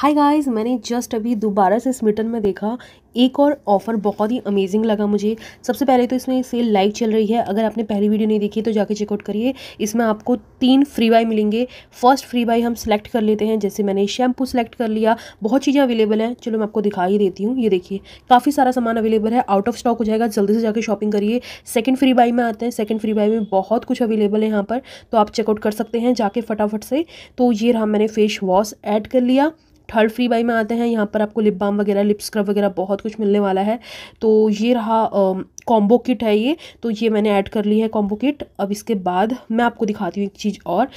hi guys मैंने just अभी दोबारा से स्मिटन में देखा एक और ऑफ़र बहुत ही अमेजिंग लगा मुझे सबसे पहले तो इसमें सेल लाइव चल रही है अगर आपने पहली वीडियो नहीं देखी तो जाके चेकआउट करिए इसमें आपको तीन फ्री बाई मिलेंगे फर्स्ट फ्री बाई हम सेलेक्ट कर लेते हैं जैसे मैंने शैम्पू सेलेक्ट कर लिया बहुत चीज़ें अवेलेबल हैं चलो मैं आपको दिखा ही देती हूँ ये देखिए काफ़ी सारा सामान अवेलेबल है आउट ऑफ स्टॉक हो जाएगा जल्दी से जाकर शॉपिंग करिए सेकेंड फ्री बाई में आते हैं सेकेंड फ्री बाई में बहुत कुछ अवेलेबल है यहाँ पर तो आप चेकआउट कर सकते हैं जाके फटाफट से तो ये रहा मैंने फेस वॉश ऐड कर लिया थर्ड फ्री बाई में आते हैं यहाँ पर आपको लिप बाम वगैरह लिप स्क्रब वगैरह बहुत कुछ मिलने वाला है तो ये रहा कॉम्बो किट है ये तो ये मैंने ऐड कर ली है कॉम्बो किट अब इसके बाद मैं आपको दिखाती हूँ एक चीज़ और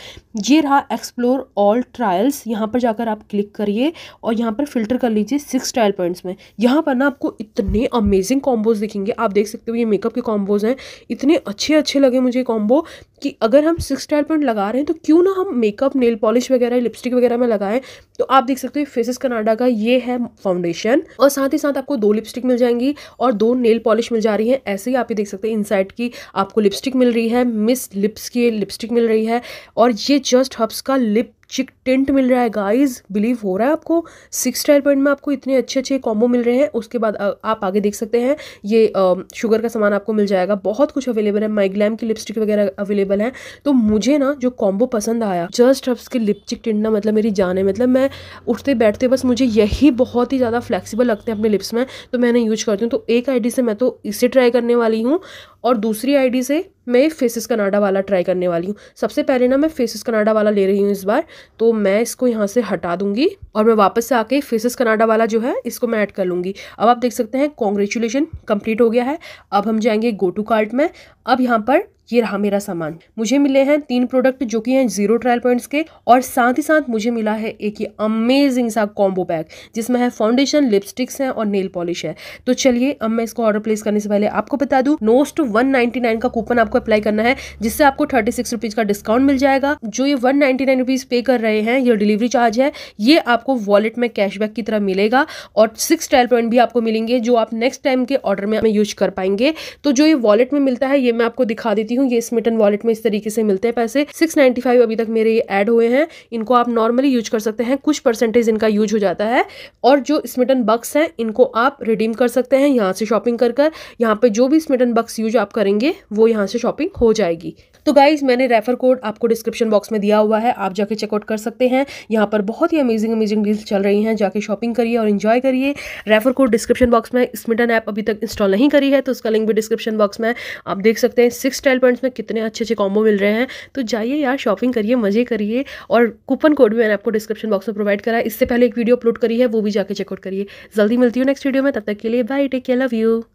ये रहा एक्सप्लोर ऑल ट्रायल्स यहाँ पर जाकर आप क्लिक करिए और यहाँ पर फिल्टर कर लीजिए सिक्स ट्रायल पॉइंट्स में यहाँ पर ना आपको इतने अमेजिंग कॉम्बोज दिखेंगे आप देख सकते हो ये मेकअप के कॉम्बोज हैं इतने अच्छे अच्छे लगे मुझे कॉम्बो कि अगर हम सिक्स ट्रायल पॉइंट लगा रहे हैं तो क्यों ना हम मेकअप नेल पॉलिश वगैरह लिपस्टिक वगैरह में लगाएं तो आप देख सकते हो फेसिस कनाडा का ये है फाउंडेशन और साथ ही साथ आपको दो लिपस्टिक मिल जाएंगी और दो नेल पॉलिश मिल जा रही है है ऐसे ही आप ये देख सकते हैं इनसाइड की आपको लिपस्टिक मिल रही है मिस लिप्स की लिपस्टिक मिल रही है और ये जस्ट हब्स का लिप चिक टिंट मिल रहा है गाइस बिलीव हो रहा है आपको सिक्स स्टाइल पॉइंट में आपको इतने अच्छे अच्छे कॉम्बो मिल रहे हैं उसके बाद आप आगे देख सकते हैं ये शुगर का सामान आपको मिल जाएगा बहुत कुछ अवेलेबल है माइग्लैम की लिपस्टिक वगैरह अवेलेबल है तो मुझे ना जो कॉम्बो पसंद आया जस्ट हफ्स के लिपस्टिक टिंट ना मतलब मेरी है मतलब मैं उठते बैठते बस मुझे यही बहुत ही ज़्यादा फ्लेक्सीबल लगते हैं अपने लिप्स में तो मैंने यूज करती हूँ तो एक आई से मैं तो इसे ट्राई करने वाली हूँ और दूसरी आई से मैं फेसेस कनाडा वाला ट्राई करने वाली हूँ सबसे पहले ना मैं फेसेस कनाडा वाला ले रही हूँ इस बार तो मैं इसको यहाँ से हटा दूंगी और मैं वापस से आके फेसेस कनाडा वाला जो है इसको मैं ऐड कर लूँगी अब आप देख सकते हैं कॉन्ग्रेचुलेशन कंप्लीट हो गया है अब हम जाएंगे गो टू कार्ट में अब यहाँ पर ये रहा मेरा सामान मुझे मिले हैं तीन प्रोडक्ट जो कि हैं जीरो ट्रायल पॉइंट्स के और साथ ही साथ मुझे मिला है एक ये अमेजिंग सा कॉम्बो पैक जिसमें है फाउंडेशन लिपस्टिक्स हैं और नेल पॉलिश है तो चलिए अब मैं इसको ऑर्डर प्लेस करने से पहले आपको बता दूं नोस्ट 199 का कूपन आपको अप्लाई करना है जिससे आपको थर्टी सिक्स रुपीज का डिस्काउंट मिल जाएगा जो ये वन नाइन्टी नाइन रुपीज पे कर रहे हैं ये डिलीवरी चार्ज है ये आपको वॉलेट में कैशबैक की तरह मिलेगा और सिक्स ट्रायल पॉइंट भी आपको मिलेंगे जो आप नेक्स्ट टाइम के ऑर्डर में यूज कर पाएंगे तो जो ये वॉलेट में मिलता है ये मैं आपको दिखा देती हूँ हूँ ये स्मिटन वॉलेट में इस तरीके से मिलते हैं पैसे सिक्स अभी तक मेरे ये ऐड हुए हैं इनको आप नॉर्मली यूज कर सकते हैं कुछ परसेंटेज इनका यूज हो जाता है और जो स्मिटन बक्स हैं इनको आप रिडीम कर सकते हैं यहाँ से शॉपिंग कर कर यहाँ पर जो भी स्मिटन बक्स यूज आप करेंगे वो यहाँ से शॉपिंग हो जाएगी तो गाइज मैंने रेफर कोड आपको डिस्क्रिप्शन बॉक्स में दिया हुआ है आप जाके चेकआउट कर सकते हैं यहाँ पर बहुत ही अमेजिंग अमेजिंग डील्स चल रही हैं जाके शॉपिंग करिए और इन्जॉय करिए रेफर कोड डिस्क्रिप्शन बॉक्स में स्मिटन ऐप अभी तक इंस्टॉल नहीं करी है तो उसका लिंक भी डिस्क्रिप्शन बॉक्स में आप देख सकते हैं सिक्स स्टाइल पॉइंट्स में कितने अच्छे अच्छे कॉम्बो मिल रहे हैं तो जाइए यार शॉपिंग करिए मजे करिए और कूपन कोड भी मैंने आपको डिस्क्रिप्शन बॉक्स में प्रोवाइड करा इससे पहले एक वीडियो अपलोड करी है वो भी जाके चेकआउट करिए जल्दी मिलती हूँ नेक्स्ट वीडियो में तब तक के लिए bye take care love you